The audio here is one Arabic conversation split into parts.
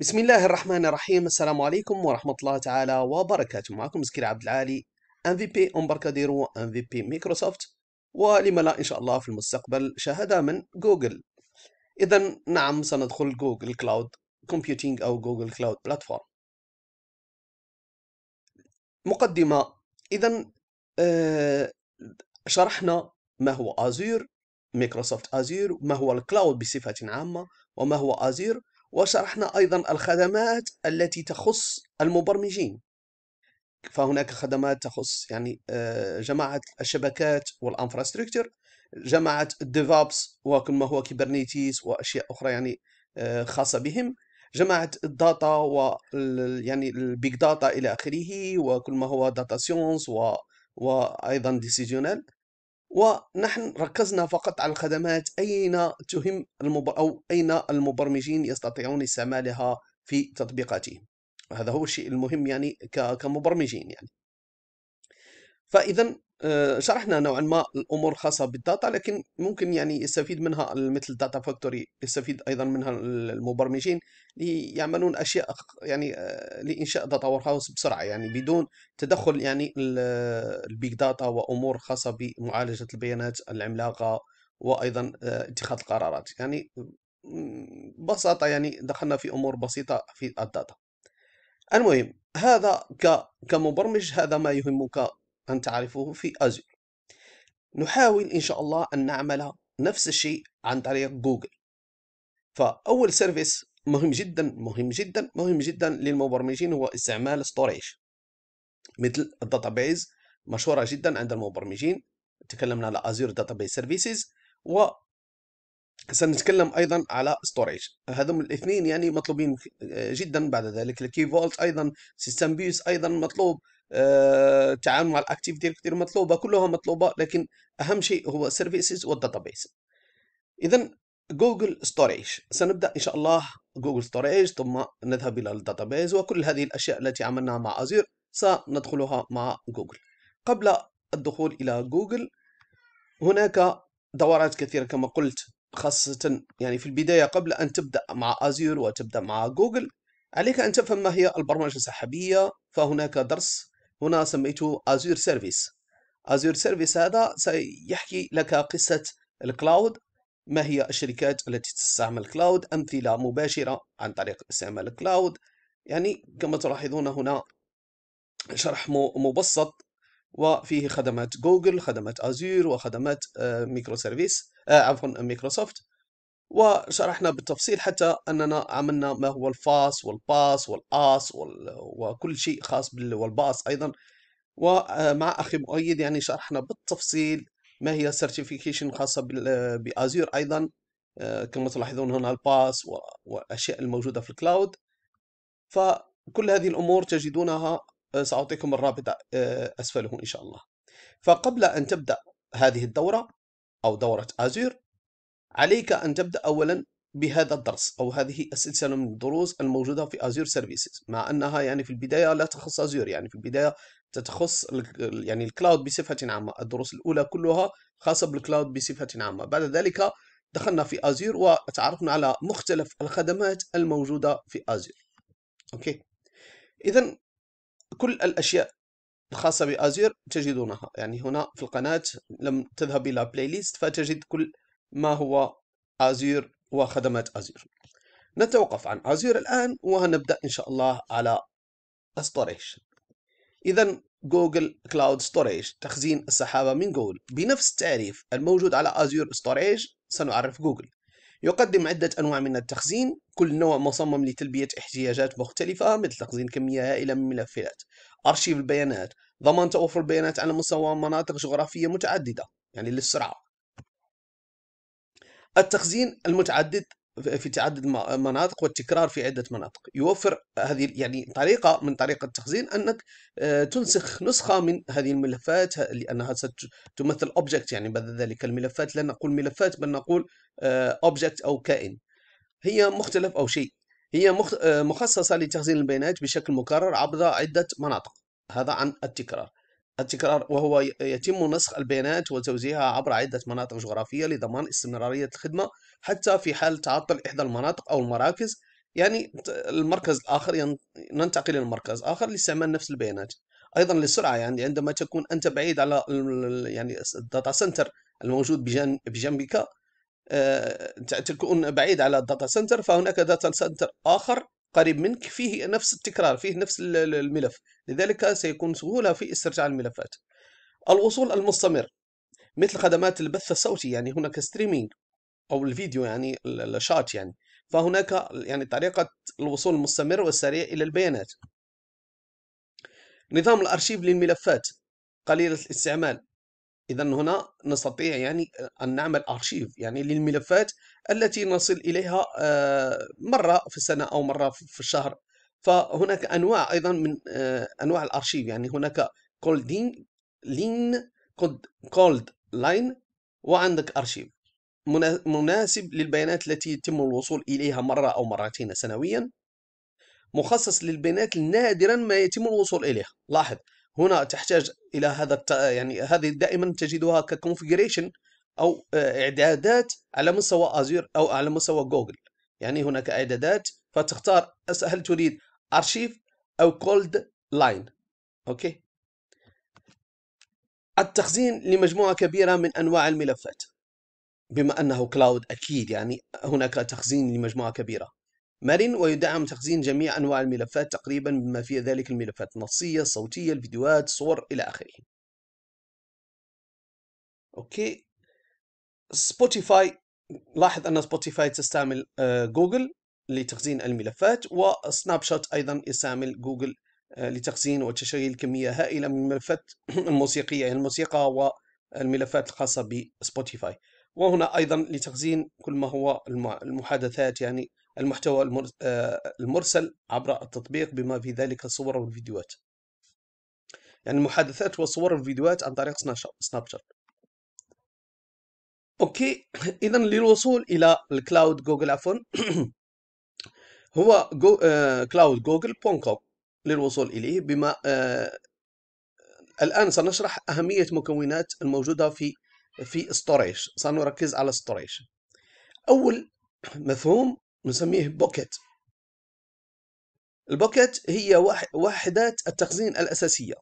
بسم الله الرحمن الرحيم السلام عليكم ورحمة الله تعالى وبركاته معكم زكير عبد العالي ام في بي امبركاديرو ام في بي مايكروسوفت ولما لا ان شاء الله في المستقبل شهادة من جوجل اذا نعم سندخل جوجل كلاود كومبيوتينج او جوجل كلاود بلاتفورم مقدمة اذا آه، شرحنا ما هو ازور مايكروسوفت ازور ما هو الكلاود بصفة عامة وما هو ازور وشرحنا أيضا الخدمات التي تخص المبرمجين فهناك خدمات تخص يعني آه، جماعة الشبكات والانفراستركتور جماعة الديفابس وكل ما هو كيبرنيتيس وأشياء أخرى يعني آه، خاصة بهم جماعة الداتا و يعني البيج داتا إلى آخره وكل ما هو داتا سيونس و... وأيضا ديسيجنال ونحن ركزنا فقط على الخدمات أين تهم المبر أو أين المبرمجين يستطيعون استعمالها في تطبيقاتهم هذا هو الشيء المهم يعني كمبرمجين يعني فإذا آه، شرحنا نوعا ما الامور الخاصه بالداتا لكن ممكن يعني يستفيد منها مثل داتا فاكتوري يستفيد ايضا منها المبرمجين ليعملون اشياء يعني آه، لانشاء داتا وير هاوس بسرعه يعني بدون تدخل يعني البيج داتا وامور خاصه بمعالجه البيانات العملاقه وايضا آه، اتخاذ القرارات يعني ببساطه يعني دخلنا في امور بسيطه في الداتا المهم هذا كمبرمج هذا ما يهمك أن تعرفوه في أزور نحاول إن شاء الله أن نعمل نفس الشيء عن طريق جوجل فأول سيرفيس مهم جدا مهم جدا مهم جدا للمبرمجين هو استعمال ستوريج مثل الداتابيز مشهورة جدا عند المبرمجين تكلمنا على أزور داتابيز سيرفيسز و سنتكلم ايضا على ستوريج هذم الاثنين يعني مطلوبين جدا بعد ذلك الكي فولت ايضا سيستم بيوس ايضا مطلوب آه، التعامل مع الاكتيف ديركتوري مطلوبه كلها مطلوبه لكن اهم شيء هو سيرفيسز والداتابيس اذا جوجل ستوريج سنبدا ان شاء الله جوجل ستوريج ثم نذهب الى الداتابيس وكل هذه الاشياء التي عملناها مع ازير سندخلها مع جوجل قبل الدخول الى جوجل هناك دورات كثيره كما قلت خاصة يعني في البداية قبل أن تبدأ مع أزير وتبدأ مع جوجل عليك أن تفهم ما هي البرمجة السحابية فهناك درس هنا سميته أزير سيرفيس أزير سيرفيس هذا سيحكي لك قصة الكلاود ما هي الشركات التي تستعمل كلاود أمثلة مباشرة عن طريق استعمال الكلاود يعني كما تلاحظون هنا شرح مبسط وفيه خدمات جوجل خدمات أزير وخدمات ميكرو آه، سيرفيس آه، عفوا مايكروسوفت وشرحنا بالتفصيل حتى اننا عملنا ما هو الفاس والباس والاس وكل شيء خاص بالباس ايضا ومع اخي مؤيد يعني شرحنا بالتفصيل ما هي السيرتيفيكيشن خاصه بازور ايضا آه، كما تلاحظون هنا الباس والاشياء الموجوده في الكلاود فكل هذه الامور تجدونها آه، ساعطيكم الرابط اسفله ان شاء الله فقبل ان تبدا هذه الدوره أو دورة أزور عليك أن تبدأ أولا بهذا الدرس أو هذه السلسلة من الدروس الموجودة في أزير سيرفيسز مع أنها يعني في البداية لا تخص أزير يعني في البداية تتخص يعني الكلاود بصفة عامة الدروس الأولى كلها خاصة بالكلاود بصفة عامة بعد ذلك دخلنا في أزير وتعرفنا على مختلف الخدمات الموجودة في أزير أوكي إذا كل الأشياء الخاصة بأزير تجدونها يعني هنا في القناة لم تذهب إلى بلاي ليست فتجد كل ما هو أزير وخدمات أزير نتوقف عن أزير الآن وهنبدأ إن شاء الله على ستوريج إذا جوجل كلاود ستوريج تخزين السحابة من جوجل بنفس التعريف الموجود على أزير ستوريج سنعرف جوجل يقدم عدة أنواع من التخزين كل نوع مصمم لتلبية احتياجات مختلفة مثل تخزين كمية هائلة من الملفات أرشيف البيانات ضمان توفر البيانات على مستوى مناطق جغرافية متعددة يعني للسرعة التخزين المتعدد في تعدد مناطق والتكرار في عدة مناطق يوفر هذه يعني طريقة من طريقة التخزين أنك آه، تنسخ نسخة من هذه الملفات لأنها ستمثل أوبجكت يعني بعد ذلك الملفات لا نقول ملفات بل نقول أوبجكت آه، أو كائن هي مختلف أو شيء هي مخ... آه، مخصصة لتخزين البيانات بشكل مكرر عبر عدة مناطق هذا عن التكرار التكرار وهو يتم نسخ البيانات وتوزيعها عبر عدة مناطق جغرافية لضمان استمرارية الخدمة حتى في حال تعطل إحدى المناطق أو المراكز يعني المركز الآخر ننتقل إلى مركز آخر لاستعمال نفس البيانات أيضا للسرعة يعني عندما تكون أنت بعيد على يعني الداتا سنتر الموجود بجانبك آه، تكون بعيد على الداتا سنتر فهناك داتا سنتر آخر قريب منك فيه نفس التكرار فيه نفس الملف لذلك سيكون سهولة في استرجاع الملفات الوصول المستمر مثل خدمات البث الصوتي يعني هناك ستريمينج أو الفيديو يعني الشات يعني فهناك يعني طريقة الوصول المستمر والسريع إلى البيانات نظام الأرشيف للملفات قليلة الاستعمال إذا هنا نستطيع يعني أن نعمل أرشيف يعني للملفات التي نصل إليها آه، مرة في السنة أو مرة في الشهر فهناك أنواع أيضا من آه، أنواع الأرشيف يعني هناك كولدين لين كولد لاين وعندك أرشيف مناسب للبيانات التي يتم الوصول إليها مرة أو مرتين سنويا مخصص للبيانات نادرا ما يتم الوصول إليها لاحظ هنا تحتاج الى هذا يعني هذه دائما تجدها ككونفيجريشن او آه، اعدادات على مستوى ازور او على مستوى جوجل يعني هناك اعدادات فتختار هل تريد ارشيف او كولد لاين اوكي التخزين لمجموعه كبيره من انواع الملفات بما انه كلاود اكيد يعني هناك تخزين لمجموعه كبيره مرن ويدعم تخزين جميع أنواع الملفات تقريبا بما في ذلك الملفات النصية الصوتية الفيديوهات الصور إلى آخره أوكي سبوتيفاي لاحظ أن سبوتيفاي تستعمل جوجل آه، لتخزين الملفات وسناب شوت أيضا يستعمل جوجل آه، لتخزين وتشغيل كمية هائلة من الملفات الموسيقية يعني الموسيقى والملفات الخاصة بسبوتيفاي وهنا أيضا لتخزين كل ما هو المحادثات يعني المحتوى آه، المرسل عبر التطبيق بما في ذلك الصور والفيديوهات يعني المحادثات والصور والفيديوهات عن طريق سناب شات اوكي اذا للوصول الى الكلاود جوجل عفوا هو جو آه، كلاود جوجل كوم للوصول اليه بما آه الان سنشرح اهميه مكونات الموجوده في في ستوريج سنركز على ستوريج اول مفهوم نسميه بوكيت البوكيت هي وحدات التخزين الأساسية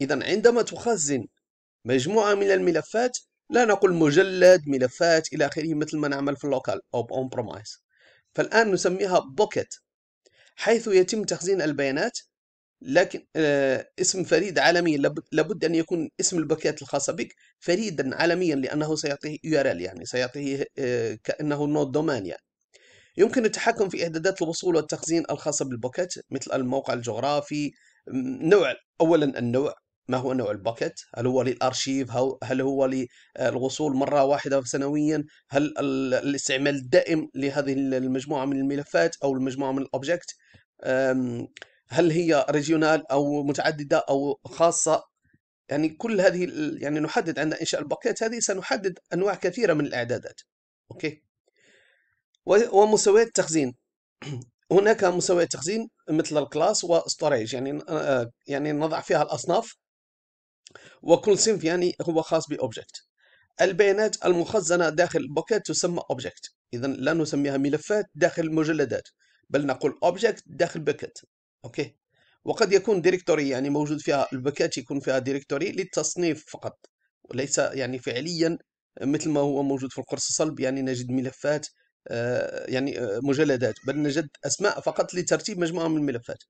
إذا عندما تخزن مجموعة من الملفات لا نقول مجلد ملفات إلى آخره مثل ما نعمل في اللوكال أو أون برومايس فالآن نسميها بوكيت حيث يتم تخزين البيانات لكن آه، اسم فريد عالميا لابد أن يكون اسم البوكيت الخاصة بك فريدا عالميا لأنه سيعطيه URL يعني سيعطيه آه، كأنه نود دومين يعني يمكن التحكم في إعدادات الوصول والتخزين الخاصة بالبوكيت مثل الموقع الجغرافي نوع أولا النوع ما هو نوع الباكيت هل هو للارشيف هل هو للوصول آه، مره واحده سنويا هل الاستعمال الدائم لهذه المجموعه من الملفات او المجموعه من الاوبجكت هل هي ريجيونال او متعدده او خاصه يعني كل هذه يعني نحدد عند انشاء الباكيت هذه سنحدد انواع كثيره من الاعدادات اوكي ومستويات التخزين هناك مستويات تخزين مثل الكلاس وستوريج يعني آه، يعني نضع فيها الأصناف وكل صنف يعني هو خاص بأوبجكت البيانات المخزنة داخل بوكيت تسمى أوبجكت إذا لا نسميها ملفات داخل مجلدات بل نقول أوبجكت داخل بوكيت أوكي وقد يكون ديريكتوري يعني موجود فيها البوكيت يكون فيها ديريكتوري للتصنيف فقط وليس يعني فعليا مثل ما هو موجود في القرص الصلب يعني نجد ملفات آه، يعني آه، مجلدات بل نجد أسماء فقط لترتيب مجموعة من الملفات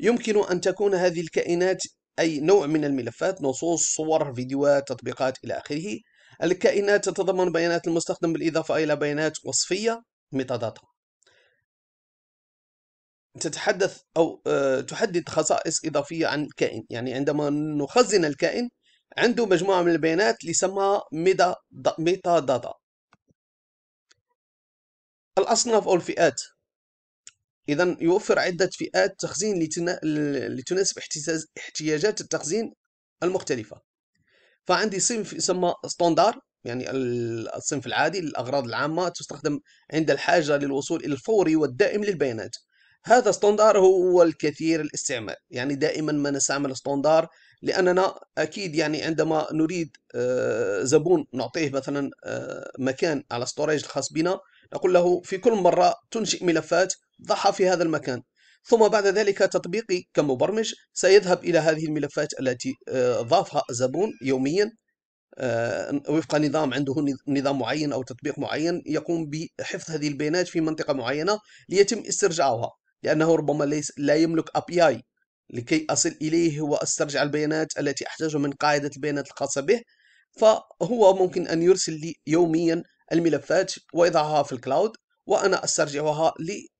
يمكن أن تكون هذه الكائنات أي نوع من الملفات نصوص صور فيديوهات تطبيقات إلى آخره الكائنات تتضمن بيانات المستخدم بالإضافة إلى بيانات وصفية ميتاداتا تتحدث أو آه، تحدد خصائص إضافية عن الكائن يعني عندما نخزن الكائن عنده مجموعة من البيانات لسمها ميتا داتا الأصناف أو الفئات إذا يوفر عدة فئات تخزين لتناسب احتياجات التخزين المختلفة فعندي صنف يسمى ستوندار يعني الصنف العادي للأغراض العامة تستخدم عند الحاجة للوصول إلى الفوري والدائم للبيانات هذا ستوندار هو الكثير الاستعمال يعني دائما ما نستعمل ستوندار لأننا أكيد يعني عندما نريد آه، زبون نعطيه مثلا آه، مكان على ستوريج الخاص بنا نقول له في كل مرة تنشئ ملفات ضعها في هذا المكان ثم بعد ذلك تطبيقي كمبرمج سيذهب إلى هذه الملفات التي آه، ضافها الزبون يوميا آه، وفق نظام عنده نظام معين أو تطبيق معين يقوم بحفظ هذه البيانات في منطقة معينة ليتم استرجاعها لأنه ربما ليس لا يملك API لكي أصل إليه وأسترجع البيانات التي أحتاجها من قاعدة البيانات الخاصة به فهو ممكن أن يرسل لي يوميا الملفات ويضعها في الكلاود وأنا أسترجعها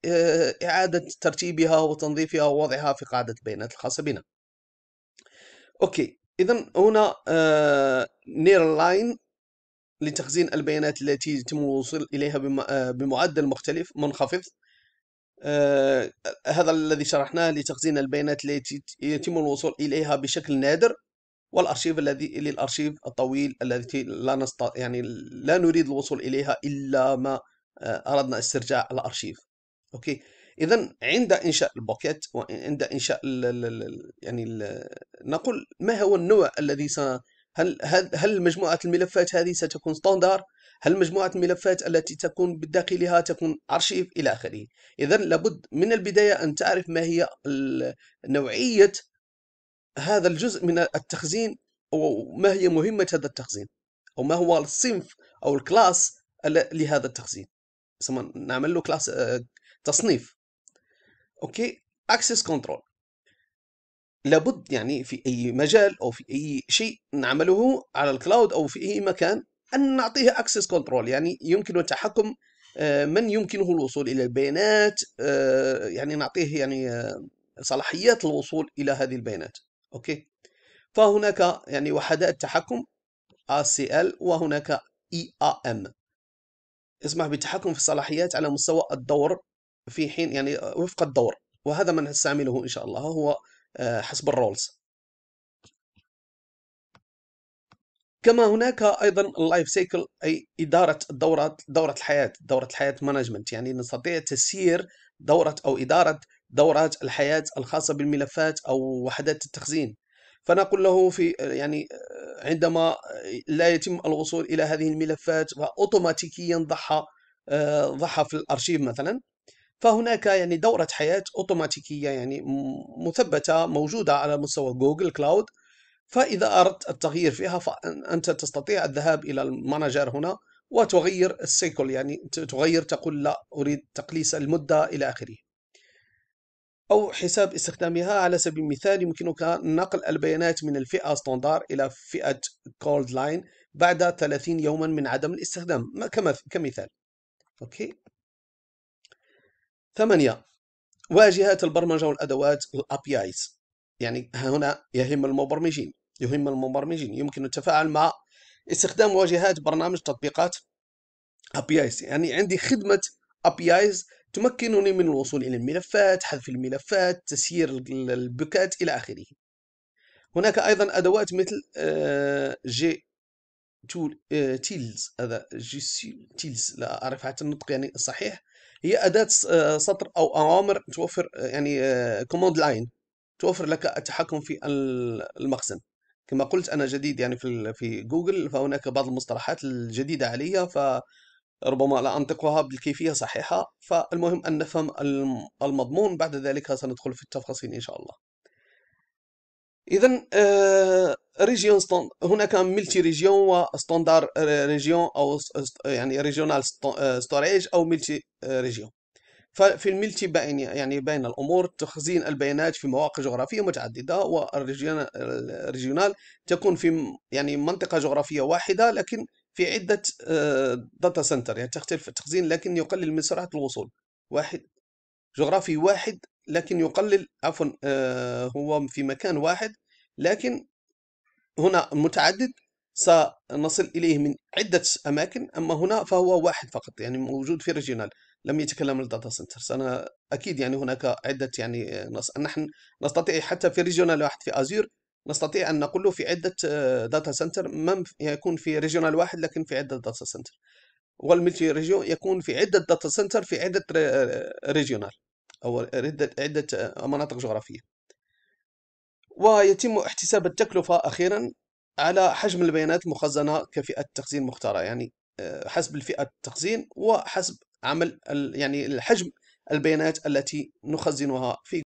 لإعادة ترتيبها وتنظيفها ووضعها في قاعدة البيانات الخاصة بنا أوكي إذا هنا نير آه، لاين لتخزين البيانات التي يتم الوصول إليها آه، بمعدل مختلف منخفض آه، هذا الذي شرحناه لتخزين البيانات التي يتم الوصول إليها بشكل نادر والارشيف الذي للارشيف الطويل التي لا نست يعني لا نريد الوصول اليها الا ما آه، اردنا استرجاع الارشيف اوكي اذا عند انشاء البوكيت وعند انشاء ال يعني ال نقول ما هو النوع الذي س هل هل مجموعه الملفات هذه ستكون ستاندر هل مجموعه الملفات التي تكون بداخلها تكون ارشيف الى اخره اذا لابد من البدايه ان تعرف ما هي نوعيه هذا الجزء من التخزين وما هي مهمة هذا التخزين أو ما هو الصنف أو الكلاس لهذا التخزين نعمل له كلاس آه، تصنيف أوكي أكسس كنترول لابد يعني في أي مجال أو في أي شيء نعمله على الكلاود أو في أي مكان أن نعطيه أكسس كنترول يعني يمكن التحكم آه، من يمكنه الوصول إلى البيانات آه، يعني نعطيه يعني صلاحيات الوصول إلى هذه البيانات أوكي فهناك يعني وحدات تحكم ACL وهناك EAM يسمح بالتحكم في الصلاحيات على مستوى الدور في حين يعني آه، وفق الدور وهذا ما نستعمله إن شاء الله هو آه، حسب الرولز كما هناك ايضا اللايف سيكل اي اداره الدوره دوره الحياه دوره الحياه مانجمنت يعني نستطيع تسيير دوره او اداره دورات الحياه الخاصه بالملفات او وحدات التخزين فنقول له في يعني عندما لا يتم الوصول الى هذه الملفات فاوتوماتيكيا ضحى ضحى في الارشيف مثلا فهناك يعني دوره حياه اوتوماتيكيه يعني مثبته موجوده على مستوى جوجل كلاود فإذا أردت التغيير فيها فأنت تستطيع الذهاب إلى المانجر هنا وتغير السيكل يعني تغير تقول لا أريد تقليص المدة إلى آخره أو حساب استخدامها على سبيل المثال يمكنك نقل البيانات من الفئة ستاندار إلى فئة كولد لاين بعد 30 يوما من عدم الاستخدام كمثال أوكي ثمانية واجهات البرمجة والأدوات الأبي آيز يعني هنا يهم المبرمجين يهم المبرمجين يمكن التفاعل مع استخدام واجهات برنامج تطبيقات APIs يعني عندي خدمة APIs تمكنني من الوصول إلى الملفات حذف الملفات تسيير البكات إلى آخره هناك أيضا أدوات مثل جي تول تيلز هذا جي تيلز لا أعرف حتى النطق يعني الصحيح هي أداة آه، سطر أو أوامر توفر آه، يعني كوماند آه، لاين توفر لك التحكم في المخزن كما قلت انا جديد يعني في في جوجل فهناك بعض المصطلحات الجديده علي فربما لا انطقها بالكيفيه الصحيحه فالمهم ان نفهم المضمون بعد ذلك سندخل في التفاصيل ان شاء الله اذا ريجيون آه، هناك ملتي ريجيون وستاندار ريجيون او يعني ريجيونال آه، ستوريج او ملتي ريجيون ففي الملتي باين يعني بين الأمور تخزين البيانات في مواقع جغرافية متعددة والريجيونال تكون في يعني منطقة جغرافية واحدة لكن في عدة داتا آه، سنتر يعني تختلف التخزين لكن يقلل من سرعة الوصول واحد جغرافي واحد لكن يقلل عفوا آه، هو في مكان واحد لكن هنا متعدد سنصل إليه من عدة أماكن أما هنا فهو واحد فقط يعني موجود في ريجيونال لم يتكلم عن الداتا سنترز انا اكيد يعني هناك عده يعني آه، نحن نستطيع حتى في ريجيونال واحد في ازور نستطيع ان نقول له في عده داتا سنتر ما يكون في ريجيونال واحد لكن في عده داتا سنتر والملتي ريجيون يكون في عده داتا سنتر في عده ريجيونال آه، او عده عده آه، مناطق جغرافيه ويتم احتساب التكلفه اخيرا على حجم البيانات المخزنه كفئه تخزين مختاره يعني حسب الفئه التخزين وحسب عمل يعني الحجم البيانات التي نخزنها في